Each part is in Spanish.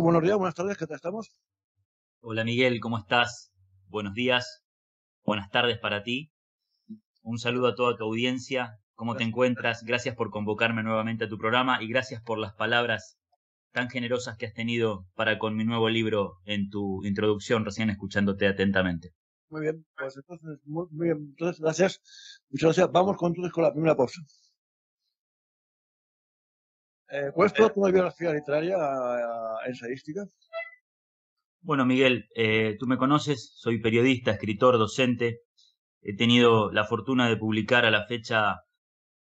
buenos días, buenas tardes, ¿qué tal estamos? Hola Miguel, ¿cómo estás? Buenos días, buenas tardes para ti. Un saludo a toda tu audiencia. ¿Cómo te encuentras? Gracias por convocarme nuevamente a tu programa y gracias por las palabras tan generosas que has tenido para con mi nuevo libro en tu introducción, recién escuchándote atentamente. Muy bien, pues entonces, muy, bien, entonces gracias. Muchas gracias. Vamos con la primera pausa. Eh, eh, tu biografía literaria eh, ensayística? Bueno, Miguel, eh, tú me conoces, soy periodista, escritor, docente. He tenido la fortuna de publicar a la fecha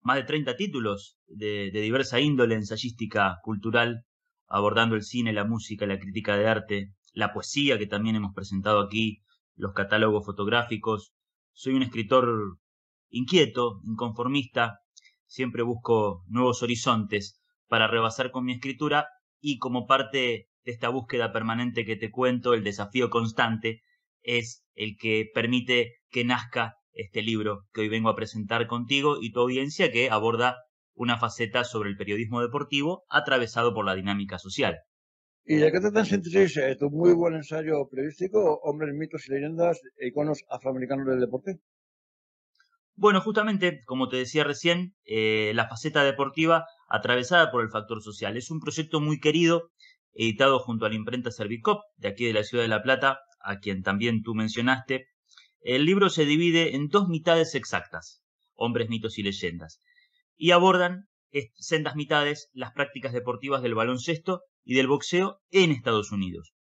más de 30 títulos de diversa índole ensayística cultural, abordando el cine, la música, la crítica de arte, la poesía que también hemos presentado aquí, los catálogos fotográficos. Soy un escritor inquieto, inconformista, siempre busco nuevos horizontes para rebasar con mi escritura y como parte de esta búsqueda permanente que te cuento, el desafío constante es el que permite que nazca este libro que hoy vengo a presentar contigo y tu audiencia que aborda una faceta sobre el periodismo deportivo atravesado por la dinámica social. Y de qué te centres, eh, tu muy buen ensayo periodístico, Hombres, mitos y leyendas iconos afroamericanos del deporte. Bueno, justamente, como te decía recién, eh, la faceta deportiva atravesada por el factor social. Es un proyecto muy querido, editado junto a la imprenta Servicop, de aquí de la ciudad de La Plata, a quien también tú mencionaste. El libro se divide en dos mitades exactas, hombres, mitos y leyendas, y abordan sendas mitades las prácticas deportivas del baloncesto y del boxeo en Estados Unidos.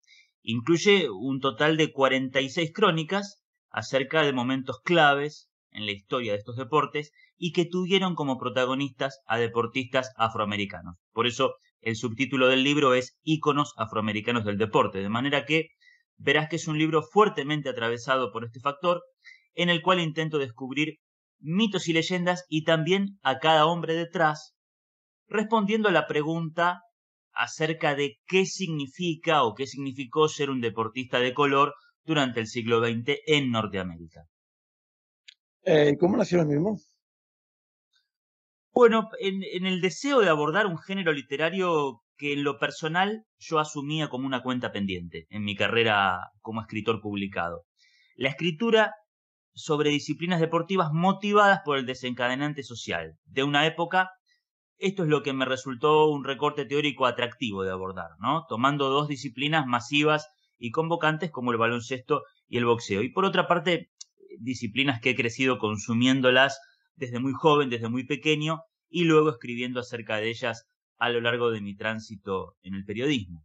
Incluye un total de 46 crónicas acerca de momentos claves en la historia de estos deportes y que tuvieron como protagonistas a deportistas afroamericanos. Por eso el subtítulo del libro es Íconos afroamericanos del deporte, de manera que verás que es un libro fuertemente atravesado por este factor, en el cual intento descubrir mitos y leyendas y también a cada hombre detrás, respondiendo a la pregunta acerca de qué significa o qué significó ser un deportista de color durante el siglo XX en Norteamérica. Eh, ¿Cómo nació el mismo? Bueno, en, en, el deseo de abordar un género literario que en lo personal yo asumía como una cuenta pendiente en mi carrera como escritor publicado. La escritura sobre disciplinas deportivas motivadas por el desencadenante social de una época, esto es lo que me resultó un recorte teórico atractivo de abordar, ¿no? Tomando dos disciplinas masivas y convocantes como el baloncesto y el boxeo. Y por otra parte, disciplinas que he crecido consumiéndolas desde muy joven, desde muy pequeño, y luego escribiendo acerca de ellas a lo largo de mi tránsito en el periodismo.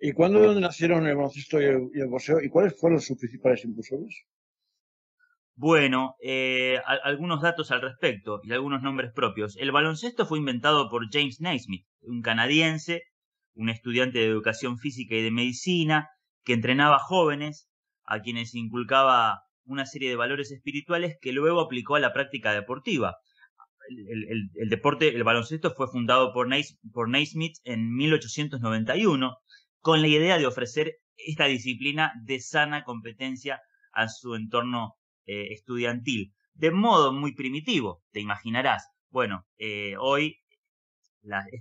¿Y cuándo nacieron el baloncesto y el, y ¿Y cuáles fueron sus principales impulsores? Bueno, eh, algunos datos al respecto y algunos nombres propios. El baloncesto fue inventado por James Naismith, un canadiense, un estudiante de educación física y de medicina, que entrenaba jóvenes, a quienes inculcaba una serie de valores espirituales que luego aplicó a la práctica deportiva. El, deporte, el baloncesto, fue fundado por, Naismith, por en 1891 con la idea de ofrecer esta disciplina de sana competencia a su entorno eh, estudiantil, de modo muy primitivo, te imaginarás. Bueno, eh, hoy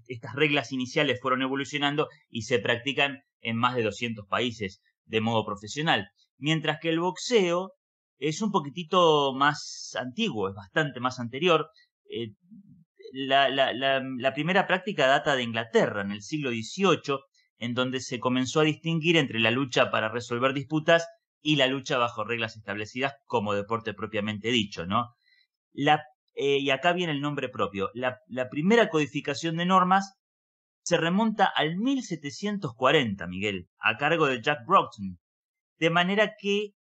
estas reglas iniciales fueron evolucionando y se practican en más de 200 países de modo profesional, mientras que el boxeo es un poquitito más antiguo, es bastante más anterior. Eh, la, la, primera práctica data de Inglaterra, en el siglo XVIII, en donde se comenzó a distinguir entre la lucha para resolver disputas y la lucha bajo reglas establecidas como deporte propiamente dicho, ¿no? La, eh, y acá viene el nombre propio. la primera codificación de normas se remonta al 1740, Miguel, a cargo de Jack Broughton, de manera que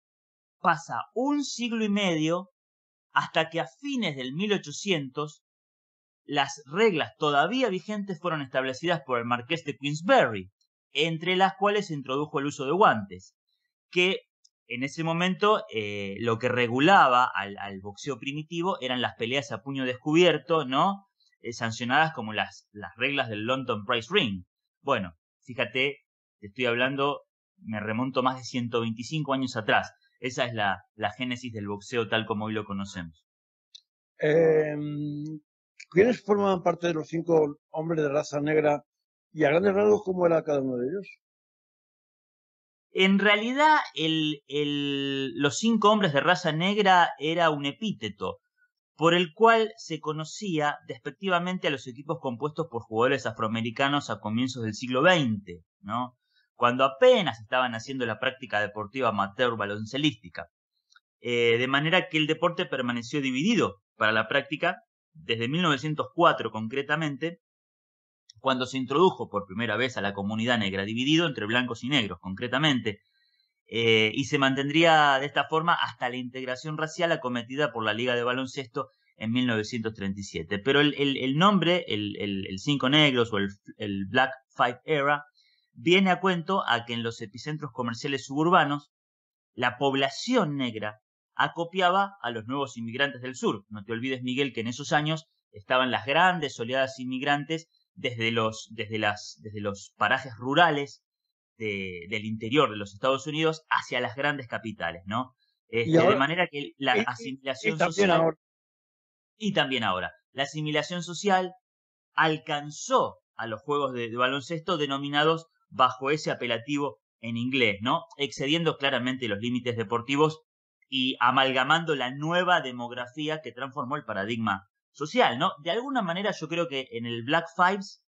pasa un siglo y medio hasta que a fines del 1800 las reglas todavía vigentes fueron establecidas por el marqués de Queensberry, entre las cuales se introdujo el uso de guantes, que en ese momento eh, lo que regulaba al, boxeo primitivo eran las peleas a puño descubierto, ¿no? Eh, sancionadas como las, las reglas del London Price Ring. Bueno, fíjate, te estoy hablando, me remonto más de 125 años atrás. Esa es la, génesis del boxeo tal como hoy lo conocemos. Em, ¿Quiénes formaban parte de los cinco hombres de raza negra y a grandes rasgos cómo era cada uno de ellos? En realidad, el, el, los cinco hombres de raza negra era un epíteto por el cual se conocía despectivamente a los equipos compuestos por jugadores afroamericanos a comienzos del siglo XX, ¿no? cuando apenas estaban haciendo la práctica deportiva amateur baloncelística. Eh, de manera que el deporte permaneció dividido para la práctica desde 1904 concretamente, cuando se introdujo por primera vez a la comunidad negra, dividido entre blancos y negros concretamente, eh, y se mantendría de esta forma hasta la integración racial acometida por la Liga de Baloncesto en 1937. Pero el, nombre, el, el, Cinco Negros o el, Black Five Era, viene a cuento a que en los epicentros comerciales suburbanos la población negra acopiaba a los nuevos inmigrantes del sur. No te olvides, Miguel, que en esos años estaban las grandes oleadas inmigrantes desde los, desde las, desde los parajes rurales del interior de los Estados Unidos hacia las grandes capitales, ¿no? Este, de manera que la asimilación social. Y también ahora. La asimilación social alcanzó a los juegos de baloncesto denominados bajo ese apelativo en inglés, ¿no? Excediendo claramente los límites deportivos y amalgamando la nueva demografía que transformó el paradigma social, ¿no? De alguna manera yo creo que en el Black Fives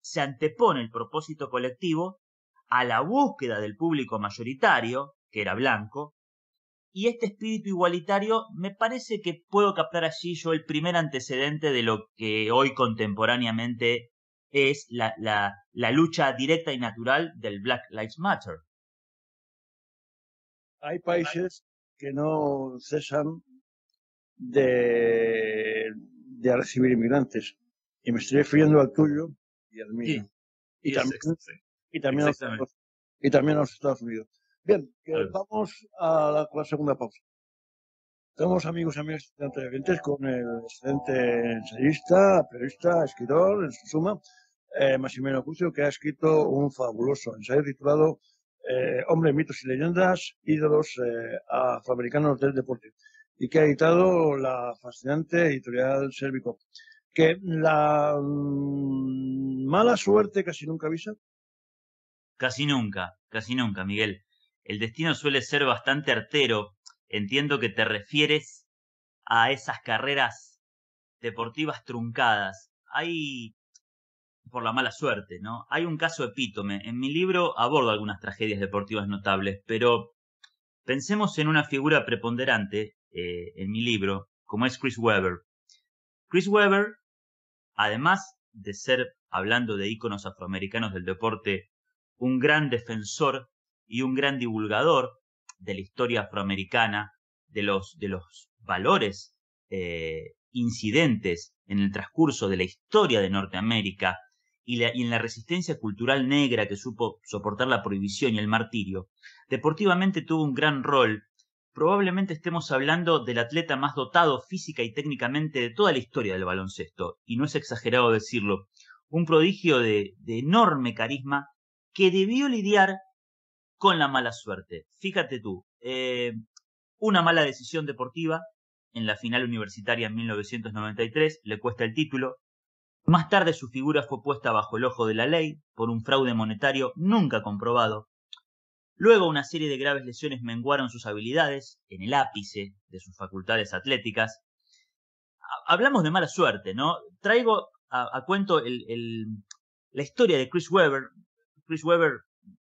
se antepone el propósito colectivo a la búsqueda del público mayoritario, que era blanco, y este espíritu igualitario me parece que puedo captar allí yo el primer antecedente de lo que hoy contemporáneamente es la, la, lucha directa y natural del Black Lives Matter. Hay países que no cesan de, de recibir inmigrantes. Y me estoy refiriendo al tuyo y al mío. Y, también, y, también a los Estados Unidos. Bien, vamos a la, segunda pausa. Estamos amigos y amigas con el excelente ensayista, periodista, escritor, en su suma, eh, Massimiliano que ha escrito un fabuloso ensayo titulado eh, Hombre, mitos y leyendas, ídolos a eh, afroamericanos del deporte, y que ha editado la fascinante editorial Servicop. Que la mm, mala suerte casi nunca avisa. Casi nunca, casi nunca, Miguel. El destino suele ser bastante artero. Entiendo que te refieres a esas carreras deportivas truncadas. Hay por la mala suerte, ¿no? Hay un caso epítome. En mi libro abordo algunas tragedias deportivas notables, pero pensemos en una figura preponderante eh, en mi libro, como es Chris Weber. Chris Weber. además de ser, hablando de íconos afroamericanos del deporte, un gran defensor y un gran divulgador de la historia afroamericana, de los, de los valores eh, incidentes en el transcurso de la historia de Norteamérica, y, en la resistencia cultural negra que supo soportar la prohibición y el martirio, deportivamente tuvo un gran rol. Probablemente estemos hablando del atleta más dotado física y técnicamente de toda la historia del baloncesto, y no es exagerado decirlo, un prodigio de, enorme carisma que debió lidiar con la mala suerte. Fíjate tú, eh, una mala decisión deportiva en la final universitaria en 1993 le cuesta el título, más tarde su figura fue puesta bajo el ojo de la ley por un fraude monetario nunca comprobado. Luego una serie de graves lesiones menguaron sus habilidades en el ápice de sus facultades atléticas. Hablamos de mala suerte, ¿no? Traigo a, cuento la historia de Chris Webber. Chris Webber,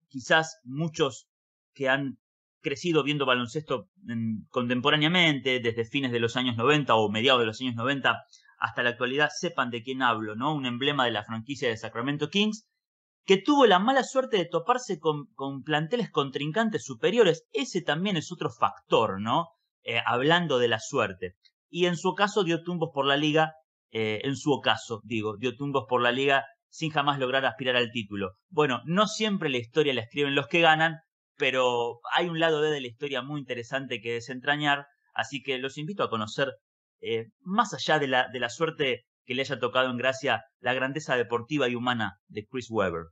quizás muchos que han crecido viendo baloncesto contemporáneamente, desde fines de los años 90 o mediados de los años 90, hasta la actualidad sepan de quién hablo, ¿no? Un emblema de la franquicia de Sacramento Kings, que tuvo la mala suerte de toparse con, con planteles contrincantes superiores. Ese también es otro factor, ¿no? Eh, hablando de la suerte. Y en su caso dio tumbos por la liga, eh, en su caso digo, dio tumbos por la liga sin jamás lograr aspirar al título. Bueno, no siempre la historia la escriben los que ganan, pero hay un lado de la historia muy interesante que desentrañar, así que los invito a conocer eh, más allá de la, de la suerte que le haya tocado en gracia la grandeza deportiva y humana de Chris Webber?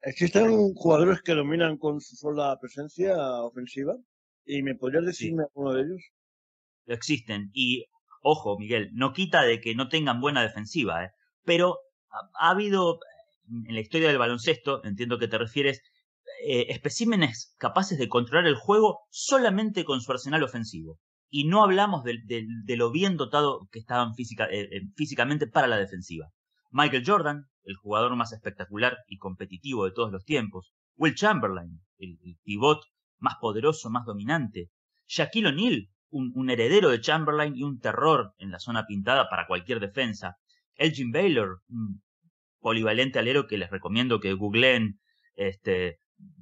¿Existen jugadores que dominan con su sola presencia ofensiva? ¿Y me podrías decirme alguno de ellos? Existen. Y, ojo, Miguel, no quita de que no tengan buena defensiva, ¿eh? pero ha, habido en la historia del baloncesto, entiendo que te refieres, eh, especímenes capaces de controlar el juego solamente con su arsenal ofensivo y no hablamos de, lo bien dotado que estaban eh, eh, físicamente para la defensiva. Michael Jordan, el jugador más espectacular y competitivo de todos los tiempos, Will Chamberlain, el, pivot más poderoso, más dominante, Shaquille O'Neal, un, heredero de Chamberlain y un terror en la zona pintada para cualquier defensa, Elgin Baylor, un polivalente alero que les recomiendo que googleen este,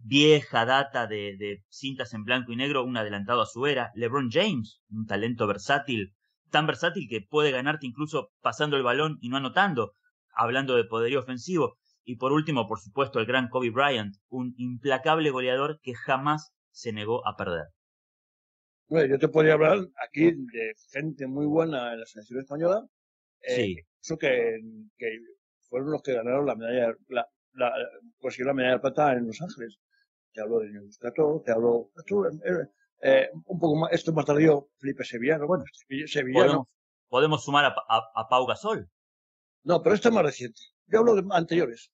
vieja data de, cintas en blanco y negro, un adelantado a su era. LeBron James, un talento versátil, tan versátil que puede ganarte incluso pasando el balón y no anotando, hablando de poderío ofensivo. Y por último, por supuesto, el gran Kobe Bryant, un implacable goleador que jamás se negó a perder. Bueno, yo te podría hablar aquí de gente muy buena en la selección española. Eh, sí. Eso que, que fueron los que ganaron la medalla, la, consiguió pues la medalla de plata en Los Ángeles. Te hablo de Neus te hablo... Eh, eh, un poco más, esto más tardío, Felipe Sevillano. Bueno, Sevillano. Podemos, sumar a, a, Pau Gasol. No, pero esto es más reciente. Yo hablo de anteriores,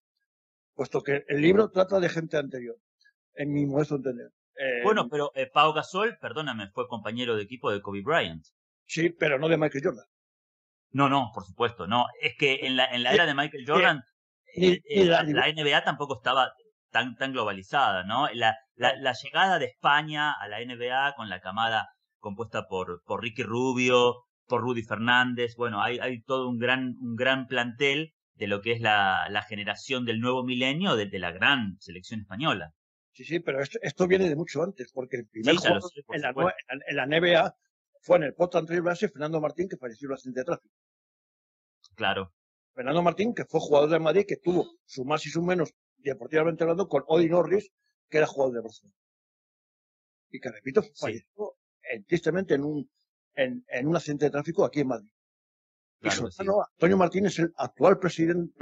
puesto que el libro trata de gente anterior, en mi modesto entender. Eh, bueno, pero eh, Pau Gasol, perdóname, fue compañero de equipo de Kobe Bryant. Sí, pero no de Michael Jordan. No, no, por supuesto, no. Es que en la, en la eh, era de Michael Jordan eh, la, NBA tampoco estaba tan, tan globalizada, ¿no? La, llegada de España a la NBA con la camada compuesta por, Ricky Rubio, por Rudy Fernández, bueno, hay, hay todo un gran, un gran plantel de lo que es la, generación del nuevo milenio de, la gran selección española. Sí, sí, pero esto, viene de mucho antes, porque el primer juego en, la, NBA fue en el Portland Trail Fernando Martín, que falleció bastante tráfico. Claro, Fernando Martín, que fue jugador de Madrid, que tuvo su más y su menos deportivamente hablando con Odin Norris, que era jugador de Barcelona. Y que, repito, falleció eh, tristemente en un, accidente de tráfico aquí en Madrid. y su hermano, Antonio Martín, es el actual presidente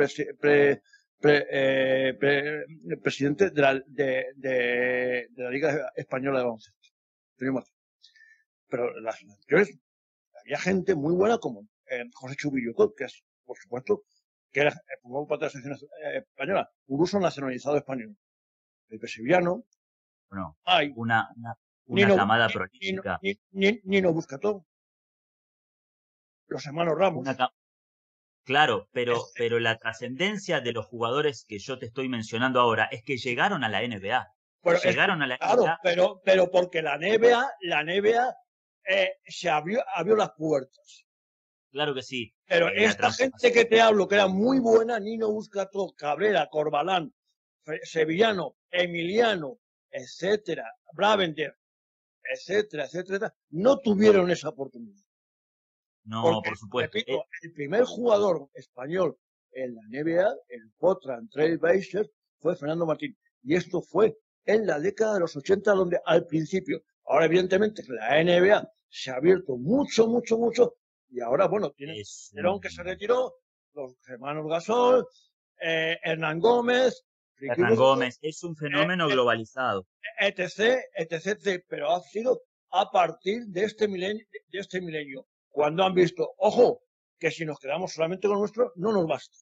de la, Liga Española de Baloncesto. Pero las anteriores había gente muy buena como eh, José Chubillo, que es por supuesto, que era, eh, un parte de eh, española, un ruso nacionalizado español, el Sevillano, bueno, hay una, una, una llamada camada ni ni busca busca todo los hermanos Ramos. claro, pero, este. pero la trascendencia de los jugadores que yo te estoy mencionando ahora es que llegaron a la NBA. llegaron a la pero, pero porque la NBA, la NBA eh, se abrió, abrió las puertas Claro que sí. Pero eh, esta gente que te hablo, que era muy buena, Nino Buscato, Cabrera, Corbalán, Sevillano, Emiliano, etcétera, Bravender, etcétera, etcétera, no tuvieron esa oportunidad. No, por supuesto. Eh. el primer jugador español en la NBA, el potran Trail Blazers, fue Fernando Martín. Y esto fue en la década de los 80, donde al principio, ahora evidentemente la NBA se ha abierto mucho, mucho, mucho y ahora, bueno, tiene Perón que se retiró, los hermanos Gasol, eh, Hernán Gómez. Hernán Gómez, es un eh, fenómeno eh, globalizado. Etc, etc, pero ha sido a partir de este milenio, de este milenio, cuando han visto, ojo, que si nos quedamos solamente con nuestro, no nos basta.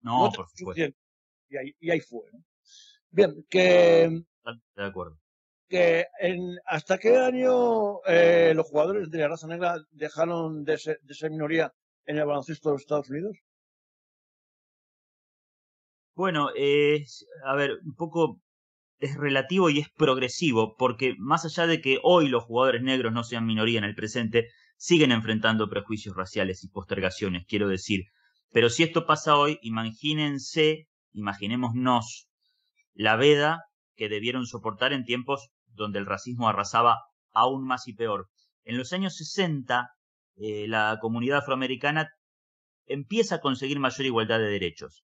No, por supuesto. Y ahí, y ahí fue. Bien, que... De acuerdo que en, hasta qué año eh, los jugadores de la raza negra dejaron de ser, minoría en el baloncesto de los Estados Unidos? Bueno, es, a ver, un poco es relativo y es progresivo, porque más allá de que hoy los jugadores negros no sean minoría en el presente, siguen enfrentando prejuicios raciales y postergaciones, quiero decir. Pero si esto pasa hoy, imagínense, imaginémonos la veda que debieron soportar en tiempos donde el racismo arrasaba aún más y peor. En los años 60, eh, la comunidad afroamericana empieza a conseguir mayor igualdad de derechos.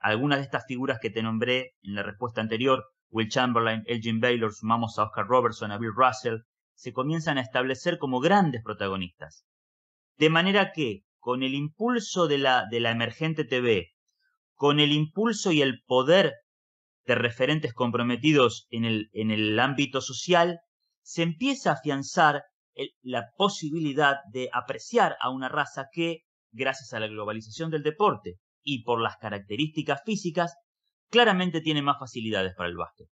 Algunas de estas figuras que te nombré en la respuesta anterior, Will Chamberlain, Elgin Baylor, sumamos a Oscar Robertson, a Bill Russell, se comienzan a establecer como grandes protagonistas. De manera que, con el impulso de la, de la emergente TV, con el impulso y el poder de referentes comprometidos en el, ámbito social, se empieza a afianzar la posibilidad de apreciar a una raza que, gracias a la globalización del deporte y por las características físicas, claramente tiene más facilidades para el básquet.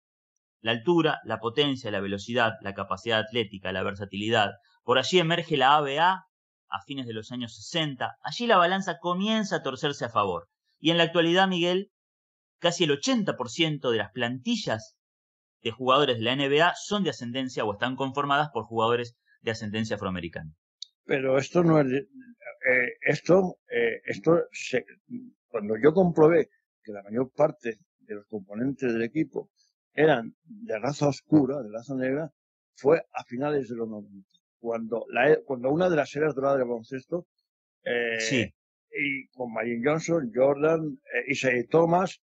La altura, la potencia, la velocidad, la capacidad atlética, la versatilidad. Por allí emerge la ABA a fines de los años 60. Allí la balanza comienza a torcerse a favor. Y en la actualidad, Miguel, casi el 80% de las plantillas de jugadores de la NBA son de ascendencia o están conformadas por jugadores de ascendencia afroamericana. Pero esto no es... Eh, esto, eh, esto cuando yo comprobé que la mayor parte de los componentes del equipo eran de raza oscura, de raza negra, fue a finales de los 90, cuando, e, cuando una de las eras doradas de baloncesto, eh, sí. y con Marion Johnson, Jordan, y eh, Isaiah Thomas,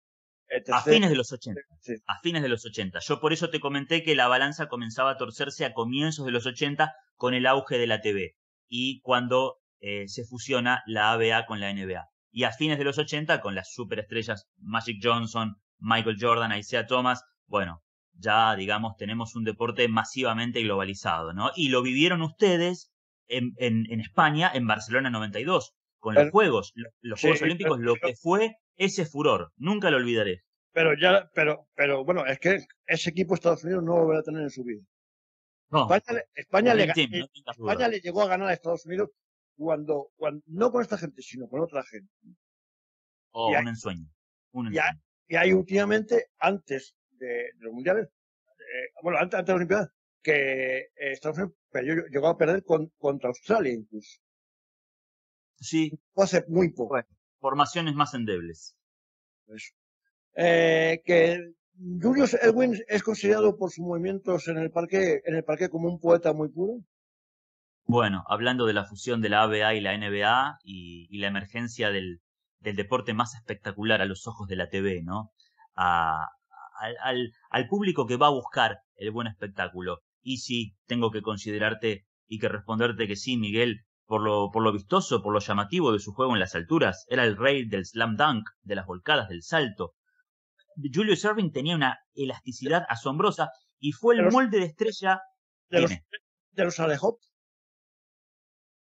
a fines de los 80. A fines de los 80. Yo por eso te comenté que la balanza comenzaba a torcerse a comienzos de los 80 con el auge de la TV y cuando eh, se fusiona la ABA con la NBA. Y a fines de los 80 con las superestrellas Magic Johnson, Michael Jordan, Isaiah Thomas, bueno, ya digamos tenemos un deporte masivamente globalizado, ¿no? Y lo vivieron ustedes en, en, en España, en Barcelona 92, con los Juegos, los Juegos Olímpicos, lo que fue ese furor. Nunca lo olvidaré. Pero ya, pero, pero bueno, es que ese equipo Estados Unidos no lo volverá a tener en su vida. España, le, España le, llegó a ganar a Estados Unidos cuando, cuando, no con esta gente, sino con otra gente. O un ensueño. Y, hay, últimamente, antes de, los mundiales, eh, bueno, antes, de las Olimpiadas, que eh, Estados Unidos llegó a perder contra Australia incluso. Sí. ser muy formaciones más endebles. Eh, que Julius Edwin es considerado por sus movimientos en el parque, en el parque como un poeta muy puro. Bueno, hablando de la fusión de la ABA y la NBA y, la emergencia del, del, deporte más espectacular a los ojos de la TV, ¿no? A, al, al, al, público que va a buscar el buen espectáculo. Y sí, tengo que considerarte y que responderte que sí, Miguel, por lo, por lo vistoso, por lo llamativo de su juego en las alturas. Era el rey del slam dunk, de las volcadas, del salto. Julius Irving tenía una elasticidad asombrosa y fue el molde de estrella. De los, de los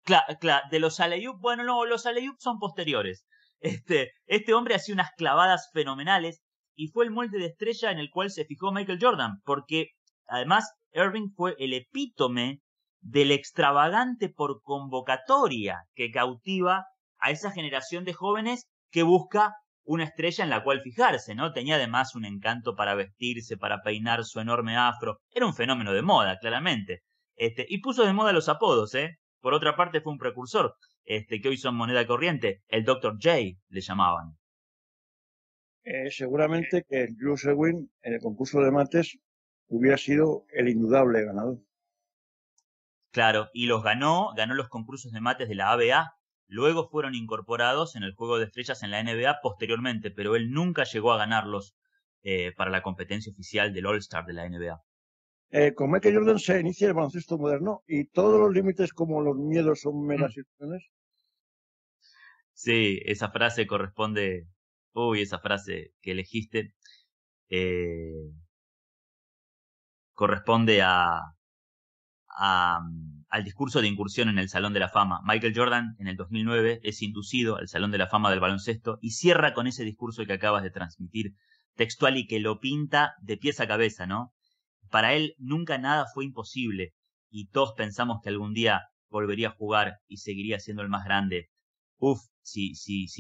Claro, de los Aleyup, bueno, no, los Aleyup son posteriores. Este, este hombre hacía unas clavadas fenomenales y fue el molde de estrella en el cual se fijó Michael Jordan, porque además Irving fue el epítome del extravagante por convocatoria que cautiva a esa generación de jóvenes que busca una estrella en la cual fijarse, ¿no? Tenía además un encanto para vestirse, para peinar su enorme afro. Era un fenómeno de moda, claramente. Este, y puso de moda los apodos, ¿eh? Por otra parte, fue un precursor, este, que hoy son moneda corriente. El Dr. J le llamaban. Eh, seguramente que Bruce Ewing en el concurso de mates hubiera sido el indudable ganador. Claro, y los ganó, ganó los concursos de mates de la ABA. Luego fueron incorporados en el juego de estrellas en la NBA posteriormente, pero él nunca llegó a ganarlos eh, para la competencia oficial del All-Star de la NBA. Eh, con Michael Jordan se inicia el baloncesto moderno y todos los límites como los miedos son meras mm. Sí, esa frase corresponde. Uy, esa frase que elegiste eh, corresponde a, Mm, al discurso de incursión en el Salón de la Fama. Michael Jordan en el 2009 es inducido al Salón de la Fama del baloncesto y cierra con ese discurso que acabas de transmitir textual y que lo pinta de pies a cabeza, ¿no? Para él nunca nada fue imposible y todos pensamos que algún día volvería a jugar y seguiría siendo el más grande. Uf, si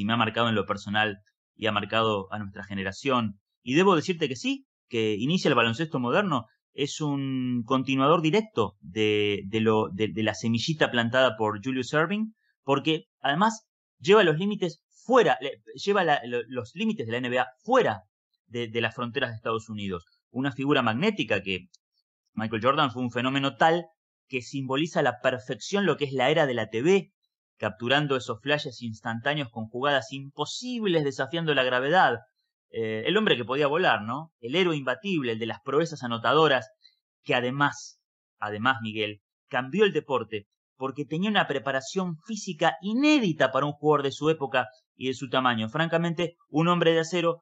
me ha marcado en lo personal y ha marcado a nuestra generación. Y debo decirte que sí, que inicia el baloncesto moderno es un continuador directo de, de, lo, de, la semillita plantada por Julius Irving. porque además lleva los límites fuera, lleva los límites de la NBA fuera de, de, las fronteras de Estados Unidos. Una figura magnética que Michael Jordan fue un fenómeno tal que simboliza la perfección lo que es la era de la TV, capturando esos flashes instantáneos con jugadas imposibles desafiando la gravedad, eh, el hombre que podía volar, ¿no? El héroe imbatible, el de las proezas anotadoras, que además, además, Miguel, cambió el deporte porque tenía una preparación física inédita para un jugador de su época y de su tamaño. Francamente, un hombre de acero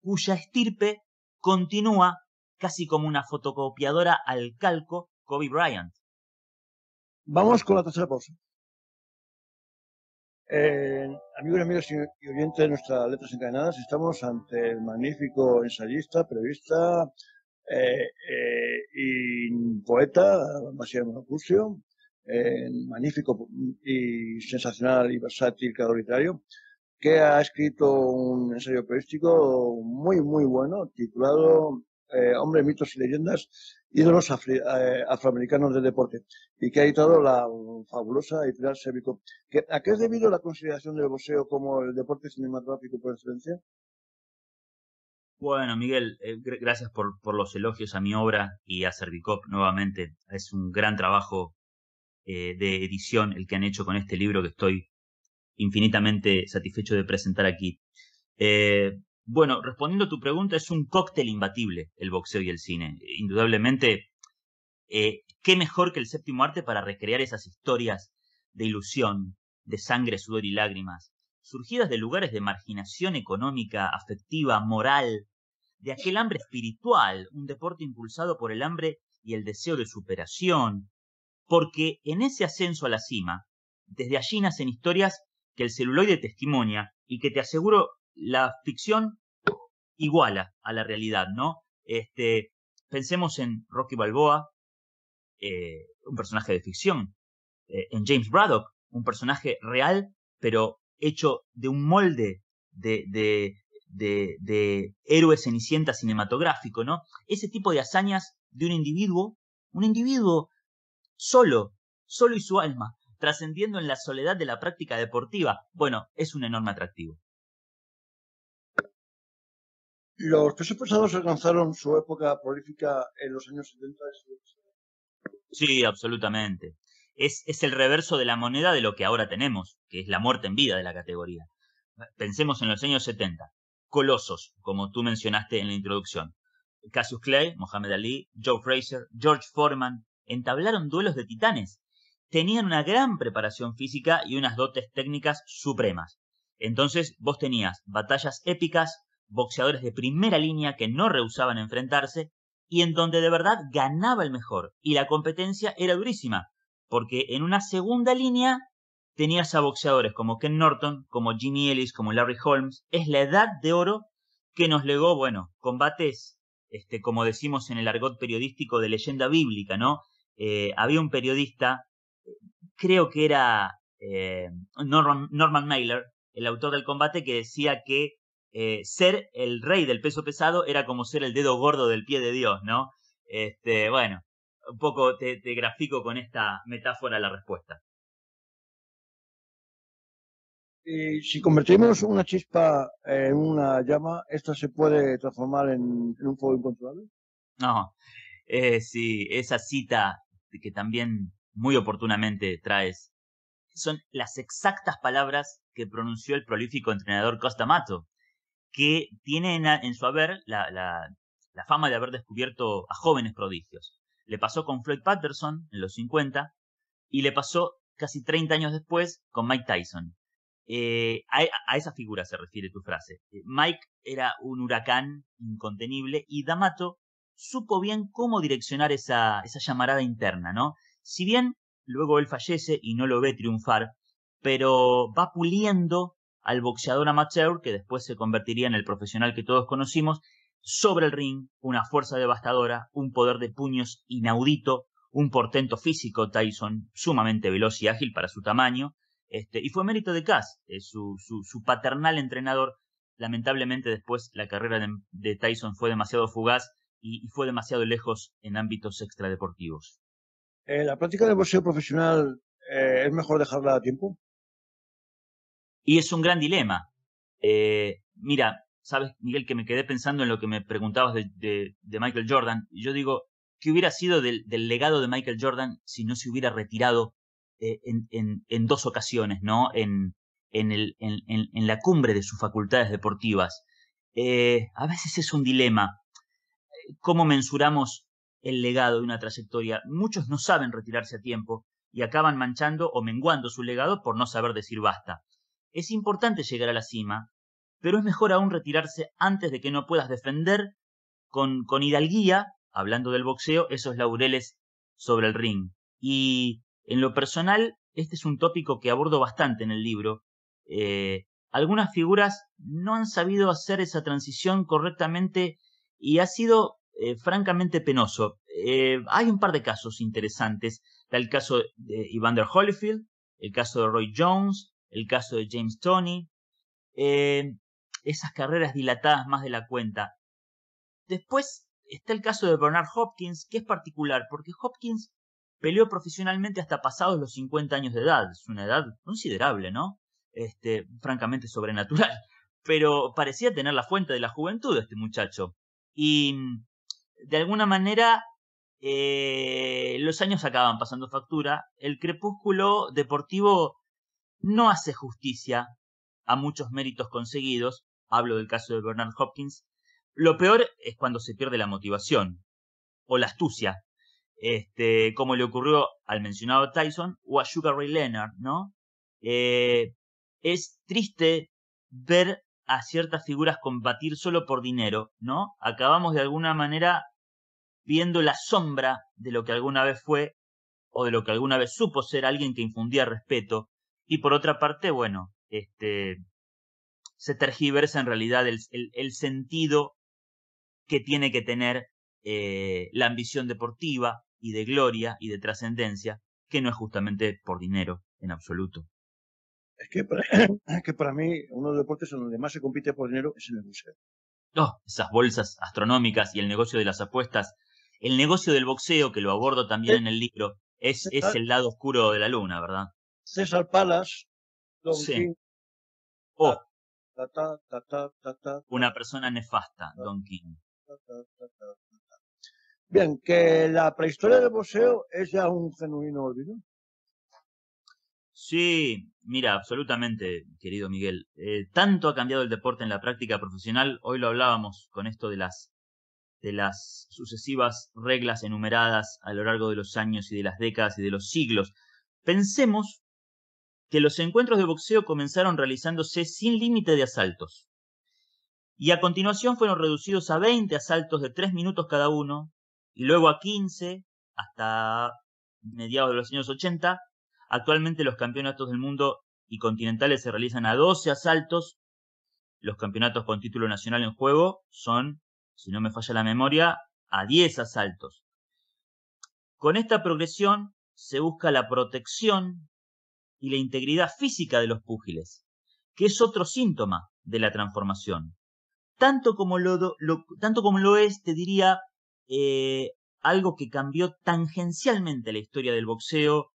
cuya estirpe continúa casi como una fotocopiadora al calco Kobe Bryant. Vamos con la tercera cosa. Eh, amigos y y oyentes de nuestras letras encadenadas, estamos ante el magnífico ensayista, periodista eh, eh, y poeta, Basilio eh, magnífico y sensacional y versátil creador literario, que ha escrito un ensayo periodístico muy, muy bueno, titulado eh, hombre, Mitos y Leyendas, ídolos eh, afroamericanos del deporte, y que ha editado la fabulosa editorial Servicop. ¿A qué es debido la consideración del boxeo como el deporte cinematográfico por excelencia? Bueno, Miguel, eh, gracias por, los elogios a mi obra y a Servicop nuevamente. Es un gran trabajo de edición el que han hecho con este libro que estoy infinitamente satisfecho de presentar aquí. Bueno, respondiendo a tu pregunta, es un cóctel imbatible el boxeo y el cine. Indudablemente, eh, ¿qué mejor que el séptimo arte para recrear esas historias de ilusión, de sangre, sudor y lágrimas, surgidas de lugares de marginación económica, afectiva, moral, de aquel hambre espiritual, un deporte impulsado por el hambre y el deseo de superación, porque en ese ascenso a la cima, desde allí nacen historias que el celuloide testimonia y que te aseguro la ficción iguala a la realidad, ¿no? Este, pensemos en Rocky Balboa, eh, un personaje de ficción, eh, en James Braddock, un personaje real, pero hecho de un molde de, de, de, de héroe cenicienta cinematográfico, ¿no? Ese tipo de hazañas de un individuo, un individuo solo, solo y su alma, trascendiendo en la soledad de la práctica deportiva, bueno, es un enorme atractivo. Los pesos pesados alcanzaron su época prolífica en los años 70 Sí, absolutamente. Es, es, el reverso de la moneda de lo que ahora tenemos, que es la muerte en vida de la categoría. Pensemos en los años 70. Colosos, como tú mencionaste en la introducción. Cassius Clay, Mohamed Ali, Joe Fraser, George Foreman, entablaron duelos de titanes. Tenían una gran preparación física y unas dotes técnicas supremas. Entonces vos tenías batallas épicas, boxeadores de primera línea que no rehusaban enfrentarse y en donde de verdad ganaba el mejor. Y la competencia era durísima, porque en una segunda línea tenías a boxeadores como Ken Norton, como Jimmy Ellis, como Larry Holmes. Es la edad de oro que nos legó, bueno, combates, este, como decimos en el argot periodístico de leyenda bíblica, ¿no? Eh, había un periodista, creo que era eh, Norman, Norman Mailer, el autor del combate, que decía que eh, ser el rey del peso pesado era como ser el dedo gordo del pie de Dios, ¿no? Este, bueno, un poco te, grafico con esta metáfora la respuesta. Eh, si convertimos una chispa en una llama, ¿esta se puede transformar en, un fuego incontrolable? No, eh, sí, esa cita que también muy oportunamente traes son las exactas palabras que pronunció el prolífico entrenador Costa Mato que tiene en, su haber la, fama de haber descubierto a jóvenes prodigios. Le pasó con Floyd Patterson en los 50 y le pasó casi 30 años después con Mike Tyson. Eh, a, esa figura se refiere tu frase. Eh, Mike era un huracán incontenible y D'Amato supo bien cómo direccionar esa, esa llamarada interna, ¿no? Si bien luego él fallece y no lo ve triunfar, pero va puliendo al boxeador amateur que después se convertiría en el profesional que todos conocimos, sobre el ring, una fuerza devastadora, un poder de puños inaudito, un portento físico Tyson sumamente veloz y ágil para su tamaño, este, y fue mérito de Cass, eh, su, su, paternal entrenador. Lamentablemente después la carrera de, Tyson fue demasiado fugaz y, fue demasiado lejos en ámbitos extradeportivos. Eh, la práctica de boxeo profesional eh, es mejor dejarla a tiempo. Y es un gran dilema. Eh, mira, sabes, Miguel, que me quedé pensando en lo que me preguntabas de, Michael Jordan. Y yo digo, ¿qué hubiera sido del, legado de Michael Jordan si no se hubiera retirado eh, en, dos ocasiones, ¿no? En, en, la cumbre de sus facultades deportivas. Eh, a veces es un dilema. ¿Cómo mensuramos el legado de una trayectoria? Muchos no saben retirarse a tiempo y acaban manchando o menguando su legado por no saber decir basta. Es importante llegar a la cima, pero es mejor aún retirarse antes de que no puedas defender con, con hidalguía, hablando del boxeo, esos laureles sobre el ring. Y en lo personal, este es un tópico que abordo bastante en el libro. Eh, algunas figuras no han sabido hacer esa transición correctamente y ha sido eh, francamente penoso. Eh, hay un par de casos interesantes. Está el caso de Evander Holyfield, el caso de Roy Jones, el caso de James Tony, eh, esas carreras dilatadas más de la cuenta. Después está el caso de Bernard Hopkins, que es particular, porque Hopkins peleó profesionalmente hasta pasados los 50 años de edad, es una edad considerable, ¿no? Este, francamente sobrenatural, pero parecía tener la fuente de la juventud este muchacho. Y de alguna manera eh, los años acaban pasando factura, el crepúsculo deportivo no hace justicia a muchos méritos conseguidos, hablo del caso de Bernard Hopkins, lo peor es cuando se pierde la motivación o la astucia, este, como le ocurrió al mencionado Tyson o a Sugar Ray Leonard, ¿no? Eh, es triste ver a ciertas figuras combatir solo por dinero, ¿no? Acabamos de alguna manera viendo la sombra de lo que alguna vez fue o de lo que alguna vez supo ser alguien que infundía respeto, y por otra parte, bueno, este, se tergiversa en realidad el, sentido que tiene que tener eh, la ambición deportiva y de gloria y de trascendencia, que no es justamente por dinero en absoluto. Es que, para, es que para mí uno de los deportes en donde más se compite por dinero es en el boxeo. Oh, esas bolsas astronómicas y el negocio de las apuestas. El negocio del boxeo, que lo abordo también eh, en el libro, es, eh, es ah. el lado oscuro de la luna, ¿verdad? César Palas, Don King. Oh. Una persona nefasta, Don King. Bien, que la prehistoria del boxeo es ya un genuino olvido. Sí, mira, absolutamente, querido Miguel. Eh, tanto ha cambiado el deporte en la práctica profesional, hoy lo hablábamos con esto de las de las sucesivas reglas enumeradas a lo largo de los años y de las décadas y de los siglos. Pensemos que los encuentros de boxeo comenzaron realizándose sin límite de asaltos. Y a continuación fueron reducidos a 20 asaltos de 3 minutos cada uno, y luego a 15 hasta mediados de los años 80. Actualmente los campeonatos del mundo y continentales se realizan a 12 asaltos. Los campeonatos con título nacional en juego son, si no me falla la memoria, a 10 asaltos. Con esta progresión se busca la protección y la integridad física de los púgiles, que es otro síntoma de la transformación. Tanto como lo, es, te diría, eh, algo que cambió tangencialmente la historia del boxeo,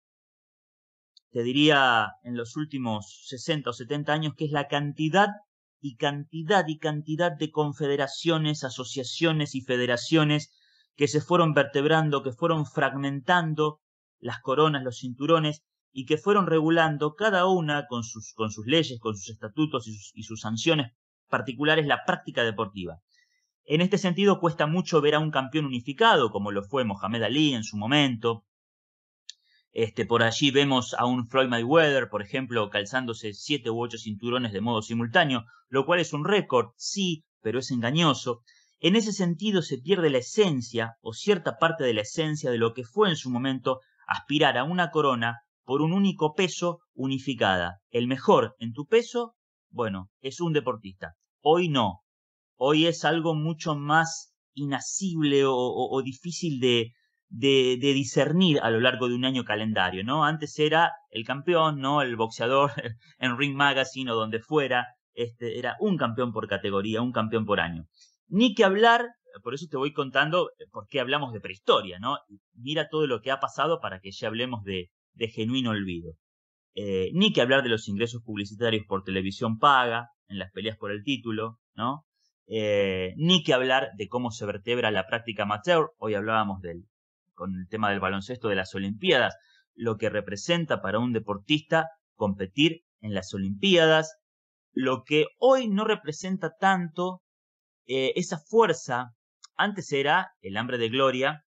te diría en los últimos 60 o 70 años, que es la cantidad y cantidad y cantidad de confederaciones, asociaciones y federaciones que se fueron vertebrando, que fueron fragmentando las coronas, los cinturones, y que fueron regulando cada una con sus, con sus leyes, con sus estatutos y sus, sanciones particulares la práctica deportiva. En este sentido cuesta mucho ver a un campeón unificado, como lo fue Mohamed Ali en su momento, este, por allí vemos a un Floyd Mayweather, por ejemplo, calzándose siete u ocho cinturones de modo simultáneo, lo cual es un récord, sí, pero es engañoso. En ese sentido se pierde la esencia o cierta parte de la esencia de lo que fue en su momento aspirar a una corona por un único peso unificada. El mejor en tu peso, bueno, es un deportista. Hoy no. Hoy es algo mucho más inasible o, difícil de, de, discernir a lo largo de un año calendario, ¿no? Antes era el campeón, ¿no? El boxeador en Ring Magazine o donde fuera, este, era un campeón por categoría, un campeón por año. Ni que hablar, por eso te voy contando eh, por qué hablamos de prehistoria, ¿no? Mira todo lo que ha pasado para que ya hablemos de, de genuino olvido. Eh, ni que hablar de los ingresos publicitarios por televisión paga, en las peleas por el título, ¿no? Eh, ni que hablar de cómo se vertebra la práctica amateur, hoy hablábamos del, con el tema del baloncesto de las Olimpiadas, lo que representa para un deportista competir en las Olimpiadas, lo que hoy no representa tanto eh, esa fuerza, antes era el hambre de gloria,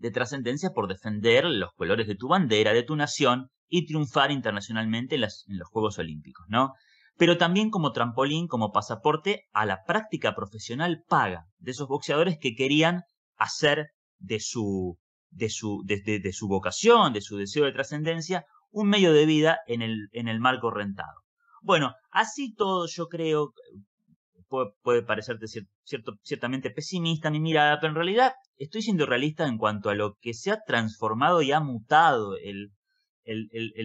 de trascendencia por defender los colores de tu bandera, de tu nación y triunfar internacionalmente en, los Juegos Olímpicos, ¿no? Pero también como trampolín, como pasaporte a la práctica profesional paga de esos boxeadores que querían hacer de su, de su, su vocación, de su deseo de trascendencia, un medio de vida en el, en el marco rentado. Bueno, así todo yo creo, puede, parecerte cierto, ciertamente pesimista mi mirada, pero en realidad estoy siendo realista en cuanto a lo que se ha transformado y ha mutado el,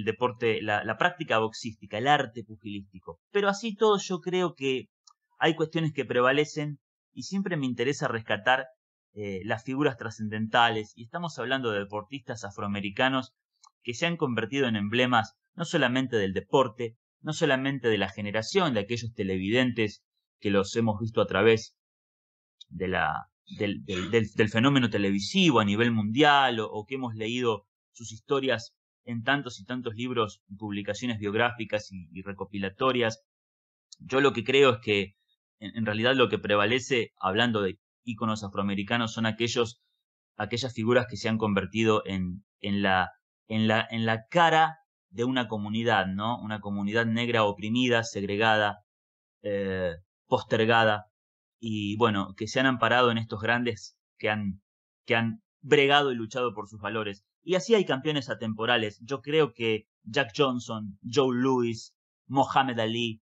deporte, la, práctica boxística, el arte pugilístico. Pero así todo yo creo que hay cuestiones que prevalecen y siempre me interesa rescatar eh, las figuras trascendentales y estamos hablando de deportistas afroamericanos que se han convertido en emblemas no solamente del deporte, no solamente de la generación de aquellos televidentes que los hemos visto a través de la, del, fenómeno televisivo a nivel mundial o, que hemos leído sus historias en tantos y tantos libros, publicaciones biográficas y, recopilatorias. Yo lo que creo es que en, realidad lo que prevalece, hablando de íconos afroamericanos, son aquellos, aquellas figuras que se han convertido en, en, la, en, la, en la cara de una comunidad, ¿no? Una comunidad negra oprimida, segregada, eh, postergada, y bueno, que se han amparado en estos grandes que han, que han bregado y luchado por sus valores. Y así hay campeones atemporales. Yo creo que Jack Johnson, Joe Louis, Mohamed Ali,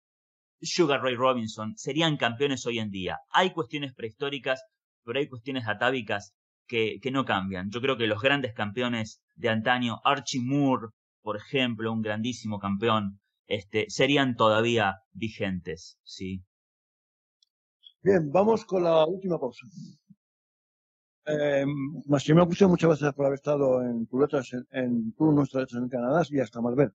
Sugar Ray Robinson serían campeones hoy en día. Hay cuestiones prehistóricas, pero hay cuestiones atávicas que, que no cambian. Yo creo que los grandes campeones de antaño, Archie Moore, por ejemplo, un grandísimo campeón, este, serían todavía vigentes, ¿sí? Bien, vamos con la última pausa. Em, más muchas gracias por haber estado en tu en, en en Canadá y hasta Marbella.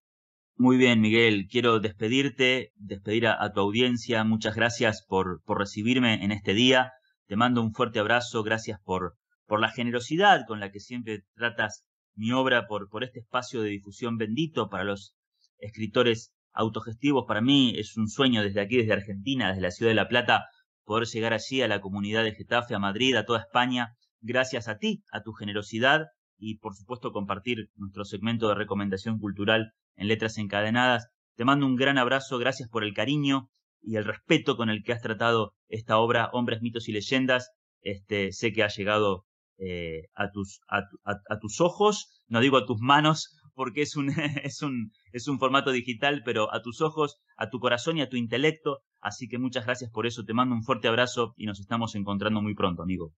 Muy bien, Miguel. Quiero despedirte, despedir a, a tu audiencia. Muchas gracias por, por, recibirme en este día. Te mando un fuerte abrazo. Gracias por, por la generosidad con la que siempre tratas mi obra, por, por este espacio de difusión bendito para los escritores autogestivos. Para mí es un sueño desde aquí, desde Argentina, desde la ciudad de La Plata, poder llegar allí a la comunidad de Getafe, a Madrid, a toda España, gracias a ti, a tu generosidad y por supuesto compartir nuestro segmento de recomendación cultural en Letras Encadenadas. Te mando un gran abrazo, gracias por el cariño y el respeto con el que has tratado esta obra, Hombres, Mitos y Leyendas. Este, sé que ha llegado eh, a, tus, tus ojos, no digo a tus manos, porque es, un, es un formato digital, pero a tus ojos, a tu corazón y a tu intelecto. Así que muchas gracias por eso, te mando un fuerte abrazo y nos estamos encontrando muy pronto, amigo.